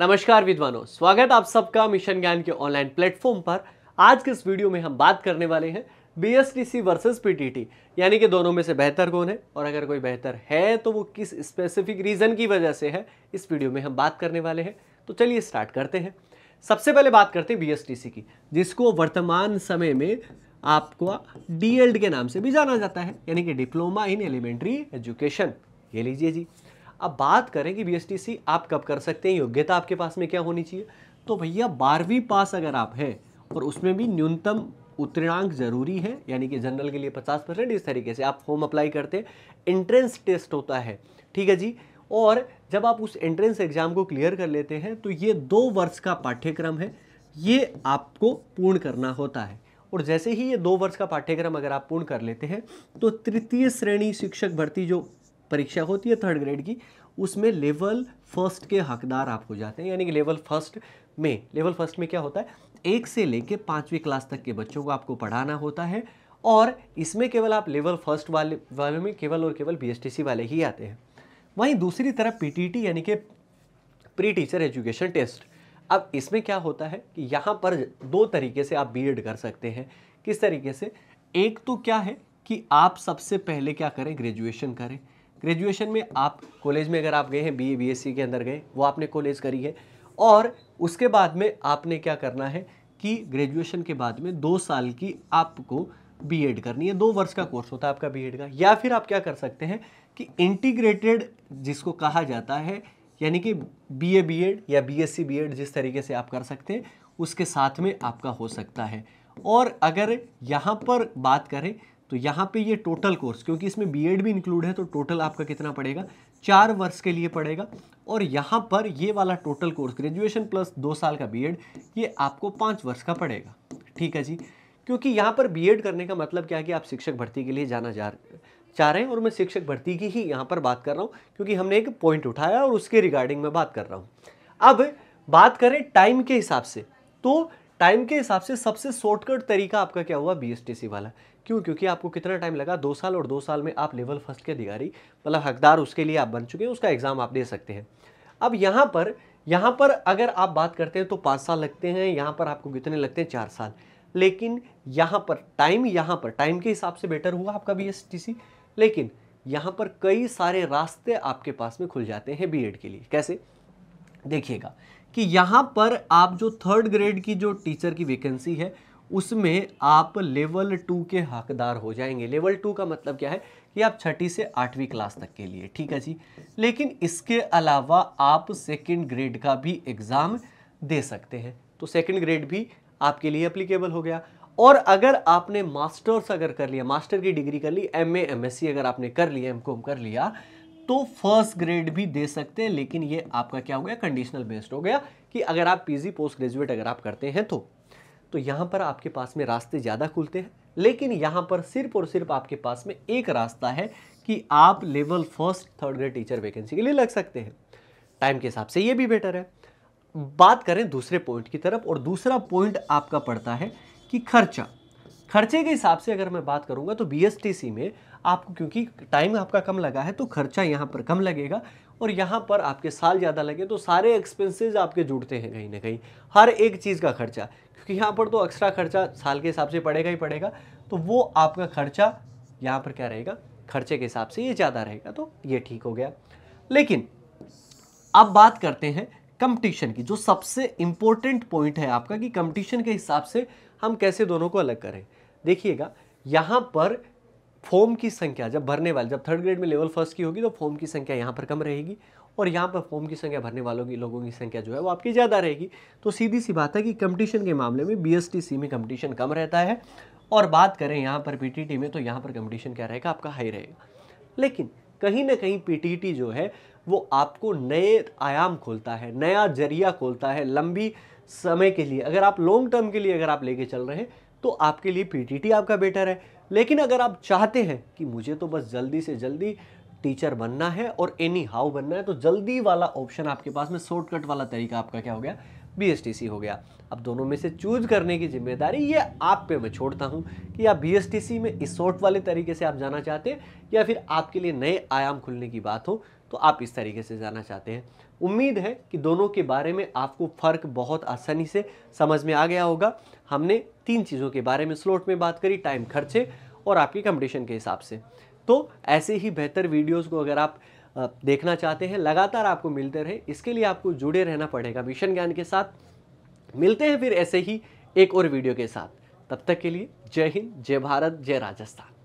नमस्कार विद्वानों स्वागत आप सबका मिशन ज्ञान के ऑनलाइन प्लेटफॉर्म पर आज के इस वीडियो में हम बात करने वाले हैं B S T C versus P T T यानी कि दोनों में से बेहतर कौन है और अगर कोई बेहतर है तो वो किस स्पेसिफिक रीज़न की वजह से है इस वीडियो में हम बात करने वाले हैं तो चलिए स्टार्ट करते हैं सबसे पहले बात करते हैं बी एस टी सी की जिसको वर्तमान समय में आपको डी एल्ड के नाम से भी जाना जाता है यानी कि डिप्लोमा इन एलिमेंट्री एजुकेशन ये लीजिए जी अब बात करें कि बी आप कब कर सकते हैं योग्यता आपके पास में क्या होनी चाहिए तो भैया बारहवीं पास अगर आप हैं और उसमें भी न्यूनतम उत्तीर्णांक जरूरी है यानी कि जनरल के लिए 50 परसेंट इस तरीके से आप फॉर्म अप्लाई करते हैं एंट्रेंस टेस्ट होता है ठीक है जी और जब आप उस एंट्रेंस एग्ज़ाम को क्लियर कर लेते हैं तो ये दो वर्ष का पाठ्यक्रम है ये आपको पूर्ण करना होता है और जैसे ही ये दो वर्ष का पाठ्यक्रम अगर आप पूर्ण कर लेते हैं तो तृतीय श्रेणी शिक्षक भर्ती जो परीक्षा होती है थर्ड ग्रेड की उसमें लेवल फर्स्ट के हकदार आप हो जाते हैं यानी कि लेवल फर्स्ट में लेवल फर्स्ट में क्या होता है एक से लेके पाँचवीं क्लास तक के बच्चों को आपको पढ़ाना होता है और इसमें केवल आप लेवल फर्स्ट वाले वालों में केवल और केवल बी वाले ही आते हैं वहीं दूसरी तरफ पी यानी कि प्री टीचर एजुकेशन टेस्ट अब इसमें क्या होता है कि यहाँ पर दो तरीके से आप बी कर सकते हैं किस तरीके से एक तो क्या है कि आप सबसे पहले क्या करें ग्रेजुएशन करें ग्रेजुएशन में आप कॉलेज में अगर आप गए हैं B A B S C के अंदर गए वो आपने कॉलेज करी है और उसके बाद में आपने क्या करना है कि ग्रेजुएशन के बाद में दो साल की आपको बी एड करनी है दो वर्ष का कोर्स होता है आपका बी एड का या फिर आप क्या कर सकते हैं कि इंटीग्रेटेड जिसको कहा जाता है यानी कि बी ए बी एड या B S C B Ed जिस तरीके से आप कर सकते हैं उसके साथ में आपका हो सकता है और अगर यहाँ पर बात करें तो यहाँ पे ये टोटल कोर्स क्योंकि इसमें बीएड भी इंक्लूड है तो टोटल आपका कितना पड़ेगा चार वर्ष के लिए पड़ेगा और यहाँ पर ये वाला टोटल कोर्स ग्रेजुएशन प्लस दो साल का बीएड ये आपको पाँच वर्ष का पड़ेगा ठीक है जी क्योंकि यहाँ पर बीएड करने का मतलब क्या है कि आप शिक्षक भर्ती के लिए जाना जा चाह रहे हैं और मैं शिक्षक भर्ती की ही यहाँ पर बात कर रहा हूँ क्योंकि हमने एक पॉइंट उठाया और उसके रिगार्डिंग में बात कर रहा हूँ अब बात करें टाइम के हिसाब से तो टाइम के हिसाब से सबसे शॉर्टकट तरीका आपका क्या हुआ बी वाला क्यों क्योंकि आपको कितना टाइम लगा दो साल और दो साल में आप लेवल फर्स्ट के अधिकारी मतलब हकदार उसके लिए आप बन चुके हैं उसका एग्ज़ाम आप दे सकते हैं अब यहाँ पर यहाँ पर अगर आप बात करते हैं तो पाँच साल लगते हैं यहाँ पर आपको कितने लगते हैं चार साल लेकिन यहाँ पर टाइम यहाँ पर टाइम के हिसाब से बेटर हुआ आपका बी लेकिन यहाँ पर कई सारे रास्ते आपके पास में खुल जाते हैं एड के लिए कैसे देखिएगा कि यहाँ पर आप जो थर्ड ग्रेड की जो टीचर की वैकेंसी है उसमें आप लेवल टू के हकदार हो जाएंगे लेवल टू का मतलब क्या है कि आप छठी से आठवीं क्लास तक के लिए ठीक है जी लेकिन इसके अलावा आप सेकेंड ग्रेड का भी एग्ज़ाम दे सकते हैं तो सेकेंड ग्रेड भी आपके लिए अप्लीकेबल हो गया और अगर आपने मास्टर्स अगर कर लिया मास्टर की डिग्री कर ली M A M S C अगर आपने कर लिया एम कर लिया तो फर्स्ट ग्रेड भी दे सकते हैं लेकिन ये आपका क्या हो गया कंडीशनल बेस्ड हो गया कि अगर आप पीजी पोस्ट ग्रेजुएट अगर आप करते हैं तो तो यहाँ पर आपके पास में रास्ते ज़्यादा खुलते हैं लेकिन यहाँ पर सिर्फ और सिर्फ आपके पास में एक रास्ता है कि आप level first third grade teacher vacancy के लिए लग सकते हैं टाइम के हिसाब से ये भी बेटर है बात करें दूसरे पॉइंट की तरफ और दूसरा पॉइंट आपका पड़ता है कि खर्चा खर्चे के हिसाब से अगर मैं बात करूँगा तो बी में आपको क्योंकि टाइम आपका कम लगा है तो खर्चा यहाँ पर कम लगेगा और यहाँ पर आपके साल ज़्यादा लगे तो सारे एक्सपेंसेस आपके जुड़ते हैं कहीं ना कहीं हर एक चीज़ का खर्चा क्योंकि यहाँ पर तो एक्स्ट्रा खर्चा साल के हिसाब से पड़ेगा ही पड़ेगा तो वो आपका खर्चा यहाँ पर क्या रहेगा खर्चे के हिसाब से ये ज़्यादा रहेगा तो ये ठीक हो गया लेकिन अब बात करते हैं कंपटीशन की जो सबसे इम्पोर्टेंट पॉइंट है आपका कि कंपटीशन के हिसाब से हम कैसे दोनों को अलग करें देखिएगा यहाँ पर फॉर्म की संख्या जब भरने वाले जब थर्ड ग्रेड में लेवल फर्स्ट की होगी तो फॉर्म की संख्या यहाँ पर कम रहेगी और यहाँ पर फॉर्म की संख्या भरने वालों की लोगों की संख्या जो है वो आपकी ज़्यादा रहेगी तो सीधी सी बात है कि कंपटीशन के मामले में बी में कंपटीशन कम रहता है और बात करें यहाँ पर पी में तो यहाँ पर कंपटीशन क्या रहेगा आपका हाई रहेगा लेकिन कहीं ना कहीं पीटीटी जो है वो आपको नए आयाम खोलता है नया जरिया खोलता है लंबी समय के लिए अगर आप लॉन्ग टर्म के लिए अगर आप लेके चल रहे हैं तो आपके लिए पीटीटी आपका बेटर है लेकिन अगर आप चाहते हैं कि मुझे तो बस जल्दी से जल्दी टीचर बनना है और एनी हाउ बनना है तो जल्दी वाला ऑप्शन आपके पास में शॉर्टकट वाला तरीका आपका क्या हो गया बी हो गया अब दोनों में से चूज करने की जिम्मेदारी ये आप पे मैं छोड़ता हूँ कि आप बी में इस शॉर्ट वाले तरीके से आप जाना चाहते हैं या फिर आपके लिए नए आयाम खुलने की बात हो तो आप इस तरीके से जाना चाहते हैं उम्मीद है कि दोनों के बारे में आपको फ़र्क बहुत आसानी से समझ में आ गया होगा हमने तीन चीज़ों के बारे में स्लोट में बात करी टाइम खर्चे और आपकी कंपटीशन के हिसाब से तो ऐसे ही बेहतर वीडियोज़ को अगर आप देखना चाहते हैं लगातार आपको मिलते रहे इसके लिए आपको जुड़े रहना पड़ेगा मिशन ज्ञान के साथ मिलते हैं फिर ऐसे ही एक और वीडियो के साथ तब तक के लिए जय हिंद जय भारत जय राजस्थान